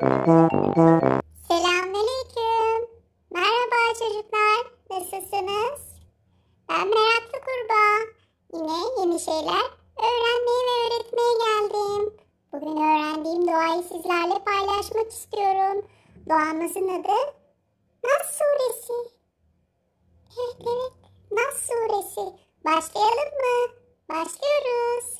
Selamünaleyküm. Merhaba çocuklar. Nasılsınız? Ben meraklı Kurba. Yine yeni şeyler öğrenmeye ve öğretmeye geldim. Bugün öğrendiğim doğayı sizlerle paylaşmak istiyorum. Doğamızın adı Nas Suresi. Evet evet Nas Suresi. Başlayalım mı? Başlıyoruz.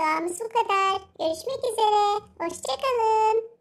Doğamız bu kadar. Görüşmek üzere. Hoşçakalın.